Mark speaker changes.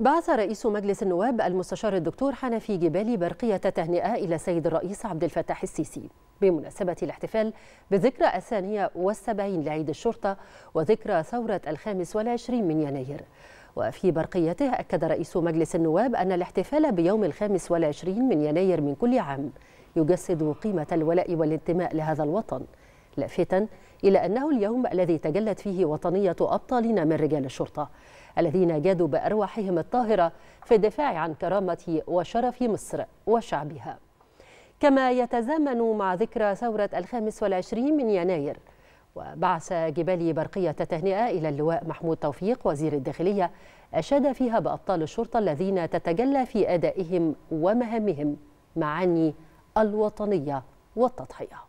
Speaker 1: بعث رئيس مجلس النواب المستشار الدكتور حنفي جبالي برقية تهنئة إلى السيد الرئيس عبد الفتاح السيسي بمناسبة الاحتفال بذكرى الثانية والسبعين لعيد الشرطة وذكرى ثورة الخامس والعشرين من يناير وفي برقيته أكد رئيس مجلس النواب أن الاحتفال بيوم الخامس والعشرين من يناير من كل عام يجسد قيمة الولاء والانتماء لهذا الوطن لافتا إلى أنه اليوم الذي تجلت فيه وطنية أبطالنا من رجال الشرطة الذين جادوا بأرواحهم الطاهرة في الدفاع عن كرامة وشرف مصر وشعبها كما يتزامن مع ذكرى ثورة الخامس والعشرين من يناير وبعث جبالي برقية تهنئة إلى اللواء محمود توفيق وزير الداخلية أشاد فيها بأبطال الشرطة الذين تتجلى في أدائهم ومهامهم معاني الوطنية والتضحية